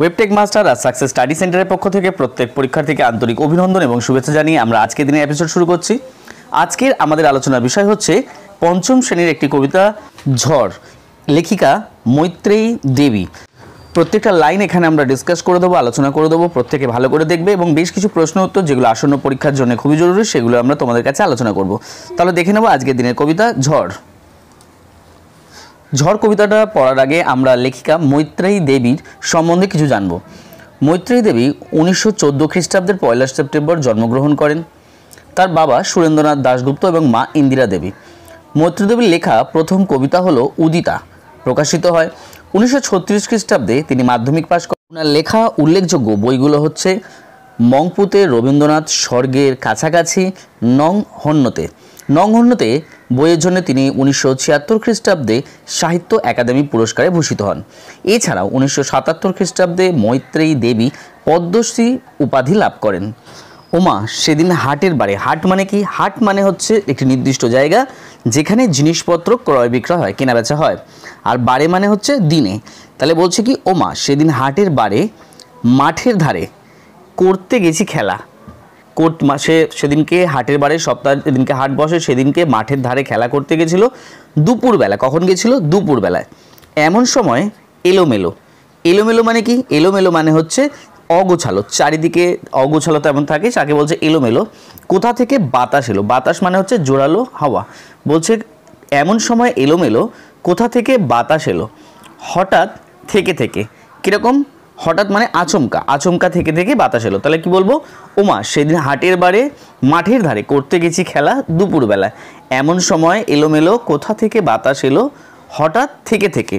ওয়েবটেক master আর success study সেন্টারের পক্ষ থেকে প্রত্যেক পরীক্ষার্থীকে আন্তরিক অভিনন্দন এবং শুভেচ্ছা জানিয়ে আমরা আজকের দিনের এপিসোড শুরু করছি আজকের আমাদের আলোচনার বিষয় হচ্ছে পঞ্চম শ্রেণীর একটি কবিতা ঝড় লেখিকা মৈত্রেয়ী দেবী প্রত্যেকটা লাইন এখানে আমরা ডিসকাস করে দেবো আলোচনা করে দেবো প্রত্যেকে ভালো করে দেখবে এবং বেশ কিছু প্রশ্ন উত্তর যেগুলো আসন্ন পরীক্ষার জন্য খুবই জরুরি সেগুলো আমরা তোমাদের কাছে আলোচনা করব তাহলে দেখে নেবো আজকের দিনের কবিতা ঝড় ঝড় কবিতাটা পড়ার আগে আমরা লেখিকা মৈত্রেয়ী দেবীর সম্বন্ধে কিছু জানব মৈত্রেয়ী দেবী উনিশশো চোদ্দো খ্রিস্টাব্দের পয়লা সেপ্টেম্বর জন্মগ্রহণ করেন তার বাবা সুরেন্দ্রনাথ দাশগুপ্ত এবং মা ইন্দিরা দেবী মৈত্রী দেবীর লেখা প্রথম কবিতা হলো উদিতা প্রকাশিত হয় উনিশশো ছত্রিশ খ্রিস্টাব্দে তিনি মাধ্যমিক পাশ করেন ওনার লেখা উল্লেখযোগ্য বইগুলো হচ্ছে মংপুতে রবীন্দ্রনাথ স্বর্গের কাছাকাছি নং হন্যতে নংহন্যতে বইয়ের জন্য তিনি উনিশশো ছিয়াত্তর খ্রিস্টাব্দে সাহিত্য একাডেমি পুরস্কারে ভূষিত হন এছাড়াও উনিশশো সাতাত্তর খ্রিস্টাব্দে মৈত্রেয়ী দেবী পদ্মশ্রী উপাধি লাভ করেন ওমা সেদিন হাটের বারে হাট মানে কি হাট মানে হচ্ছে একটি নির্দিষ্ট জায়গা যেখানে জিনিসপত্র ক্রয় বিক্রয় হয় কেনাবেচা হয় আর বারে মানে হচ্ছে দিনে তাহলে বলছে কি ওমা সেদিন হাটের বারে মাঠের ধারে করতে গেছি খেলা কোর্ট মাসে সেদিনকে হাটের বারে সপ্তাহ যেদিনকে হাট বসে সেদিনকে মাঠের ধারে খেলা করতে গেছিলো দুপুরবেলা কখন গেছিলো দুপুরবেলায় এমন সময় এলোমেলো এলোমেলো মানে কি এলোমেলো মানে হচ্ছে অগোছালো চারিদিকে অগোছালো তেমন থাকে তাকে বলছে এলোমেলো কোথা থেকে বাতাস এলো বাতাস মানে হচ্ছে জোরালো হাওয়া বলছে এমন সময় এলোমেলো কোথা থেকে বাতাস এলো হঠাৎ থেকে থেকে কীরকম হঠাৎ মানে আচমকা আচমকা থেকে থেকে বাতাস এলো তাহলে কি বলবো ওমা সেদিন হাটের বারে মাঠের ধারে করতে গেছি খেলা দুপুরবেলা এমন সময় এলোমেলো কোথা থেকে বাতাস এলো হঠাৎ থেকে থেকে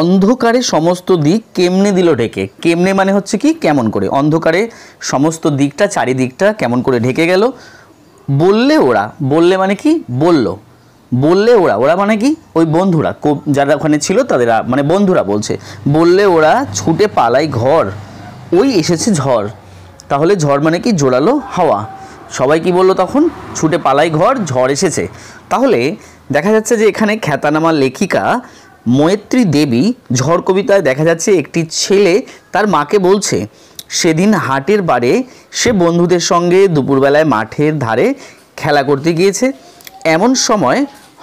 অন্ধকারে সমস্ত দিক কেমনে দিল ঢেকে কেমনে মানে হচ্ছে কি কেমন করে অন্ধকারে সমস্ত দিকটা চারিদিকটা কেমন করে ঢেকে গেল বললে ওরা বললে মানে কি বলল বললে ওরা ওরা মানে কি ওই বন্ধুরা যারা ওখানে ছিল তাদের মানে বন্ধুরা বলছে বললে ওরা ছুটে পালাই ঘর ওই এসেছে ঝড় তাহলে ঝড় মানে কি জোরালো হাওয়া সবাই কি বললো তখন ছুটে পালাই ঘর ঝড় এসেছে তাহলে দেখা যাচ্ছে যে এখানে খ্যাতানামা লেখিকা মৈত্রী দেবী ঝড় কবিতায় দেখা যাচ্ছে একটি ছেলে তার মাকে বলছে সেদিন হাটের বারে সে বন্ধুদের সঙ্গে দুপুরবেলায় মাঠের ধারে খেলা করতে গিয়েছে এমন সময়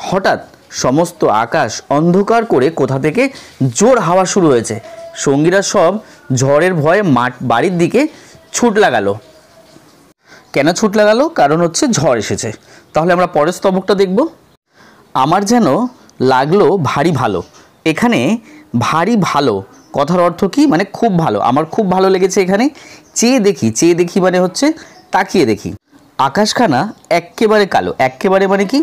হঠাৎ সমস্ত আকাশ অন্ধকার করে কোথা থেকে জোর হাওয়া শুরু হয়েছে সঙ্গীরা সব ঝড়ের ভয়ে মাঠ বাড়ির দিকে ছুট লাগালো কেন ছুট লাগালো কারণ হচ্ছে ঝড় এসেছে তাহলে আমরা পরের স্তবকটা দেখব আমার যেন লাগলো ভারী ভালো এখানে ভারী ভালো কথার অর্থ কি মানে খুব ভালো আমার খুব ভালো লেগেছে এখানে চেয়ে দেখি চেয়ে দেখি মানে হচ্ছে তাকিয়ে দেখি আকাশখানা একেবারে কালো একেবারে মানে কি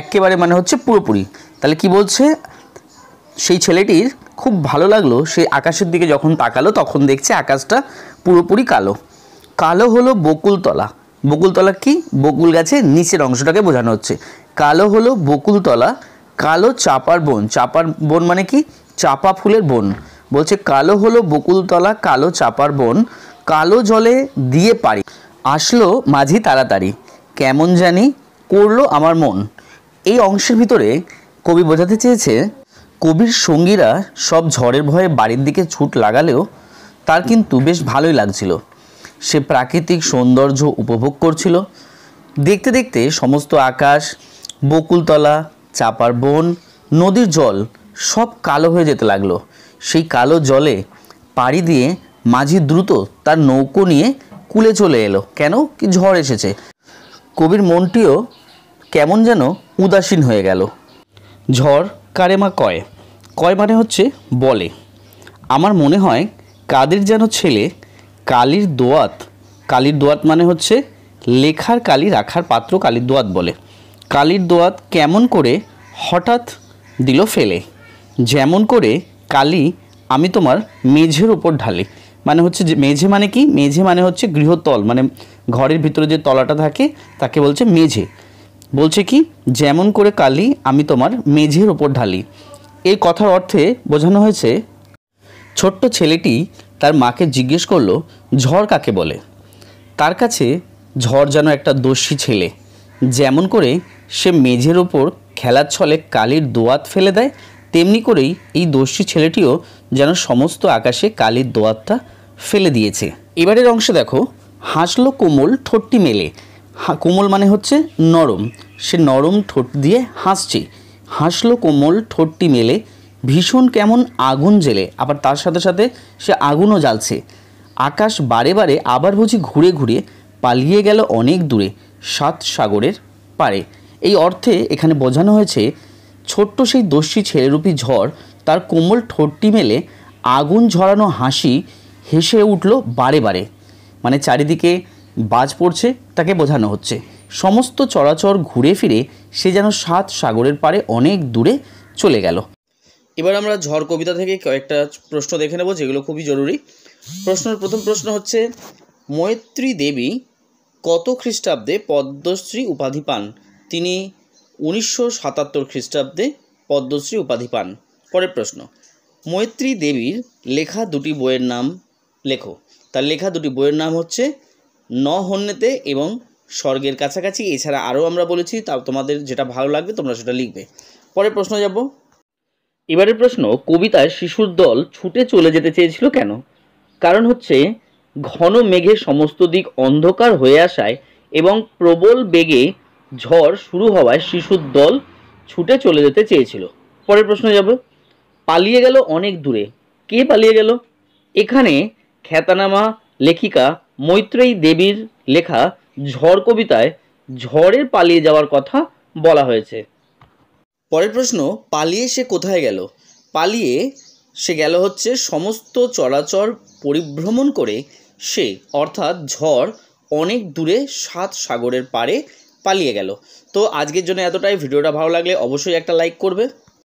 একেবারে মানে হচ্ছে পুরোপুরি তাহলে কি বলছে সেই ছেলেটির খুব ভালো লাগলো সেই আকাশের দিকে যখন তাকালো তখন দেখছে আকাশটা পুরোপুরি কালো কালো হলো বকুলতলা বকুলতলা কি বকুল গাছের নিচের অংশটাকে বোঝানো হচ্ছে কালো হলো বকুলতলা কালো চাপার বন চাপার বন মানে কি চাপা ফুলের বন বলছে কালো হলো বকুলতলা কালো চাপার বন কালো জলে দিয়ে পারি আসলো মাঝি তাড়াতাড়ি কেমন জানি করলো আমার মন এই অংশের ভিতরে কবি বোঝাতে চেয়েছে কবির সঙ্গীরা সব ঝড়ের ভয়ে বাড়ির দিকে ছুট লাগালেও তার কিন্তু বেশ ভালোই লাগছিল সে প্রাকৃতিক সৌন্দর্য উপভোগ করছিল দেখতে দেখতে সমস্ত আকাশ বকুলতলা চাপার বন নদীর জল সব কালো হয়ে যেতে লাগলো সেই কালো জলে পাড়ি দিয়ে মাঝি দ্রুত তার নৌকো নিয়ে কুলে চলে এলো কেন কি ঝড় এসেছে কবির মনটিও কেমন যেন উদাসীন হয়ে গেল ঝড় কারেমা কয় কয় মানে হচ্ছে বলে আমার মনে হয় কাদের যেন ছেলে কালির দোয়াত কালির দোয়াত মানে হচ্ছে লেখার কালি রাখার পাত্র কালির দোয়াত বলে কালির দোয়াত কেমন করে হঠাৎ দিল ফেলে যেমন করে কালি আমি তোমার মেঝের উপর ঢালি মানে হচ্ছে যে মেঝে মানে কি মেঝে মানে হচ্ছে গৃহতল মানে ঘরের ভিতরে যে তলাটা থাকে তাকে বলছে মেঝে বলছে কি যেমন করে কালি আমি তোমার মেঝের ওপর ঢালি এই কথার অর্থে বোঝানো হয়েছে ছোট্ট ছেলেটি তার মাকে জিজ্ঞেস করলো ঝড় কাকে বলে তার কাছে ঝড় যেন একটা দোষী ছেলে যেমন করে সে মেঝের ওপর খেলার ছলে কালির দোয়াত ফেলে দেয় তেমনি করেই এই দোষী ছেলেটিও যেন সমস্ত আকাশে কালির দোয়াতটা ফেলে দিয়েছে এবারের অংশে দেখো হাসলো কোমল ঠোঁটটি মেলে কোমল মানে হচ্ছে নরম সে নরম ঠোঁট দিয়ে হাসছে হাসলো কোমল ঠোঁটটি মেলে ভীষণ কেমন আগুন জেলে আবার তার সাথে সাথে সে আগুনও জ্বালছে আকাশ বারে বারে আবার বুঝি ঘুরে ঘুরে পালিয়ে গেল অনেক দূরে সাত সাগরের পারে এই অর্থে এখানে বোঝানো হয়েছে ছোট্ট সেই দস্যি ছেলেরূপী ঝড় তার কোমল ঠোঁটটি মেলে আগুন ঝরানো হাসি হেসে উঠল বারে বারে মানে চারিদিকে বাজ পড়ছে তাকে বোঝানো হচ্ছে সমস্ত চরাচর ঘুরে ফিরে সে যেন সাত সাগরের পারে অনেক দূরে চলে গেল এবার আমরা ঝড় কবিতা থেকে কয়েকটা প্রশ্ন দেখে নেব যেগুলো খুবই জরুরি প্রশ্নের প্রথম প্রশ্ন হচ্ছে মৈত্রী দেবী কত খ্রিস্টাব্দে পদ্মশ্রী উপাধি পান তিনি উনিশশো সাতাত্তর খ্রিস্টাব্দে পদ্মশ্রী উপাধি পান পরের প্রশ্ন মৈত্রী দেবীর লেখা দুটি বইয়ের নাম লেখো তার লেখা দুটি বইয়ের নাম হচ্ছে ন এবং স্বর্গের কাছাকাছি এছাড়া আরও আমরা বলেছি তা তোমাদের যেটা ভালো লাগবে তোমরা সেটা লিখবে পরের প্রশ্ন যাব এবারের প্রশ্ন কবিতায় শিশুর দল ছুটে চলে যেতে চেয়েছিল কেন কারণ হচ্ছে ঘন মেঘে সমস্ত দিক অন্ধকার হয়ে আসায় এবং প্রবল বেগে ঝড় শুরু হওয়ায় শিশুর দল ছুটে চলে যেতে চেয়েছিল পরের প্রশ্ন যাব পালিয়ে গেল অনেক দূরে কে পালিয়ে গেল এখানে খ্যাতনামা লেখিকা মৈত্রেয়ী দেবীর লেখা ঝড় কবিতায় ঝড়ের পালিয়ে যাওয়ার কথা বলা হয়েছে পরের প্রশ্ন পালিয়ে সে কোথায় গেল পালিয়ে সে গেল হচ্ছে সমস্ত চরাচর পরিভ্রমণ করে সে অর্থাৎ ঝড় অনেক দূরে সাত সাগরের পারে পালিয়ে গেল তো আজকের জন্য এতটাই ভিডিওটা ভালো লাগলে অবশ্যই একটা লাইক করবে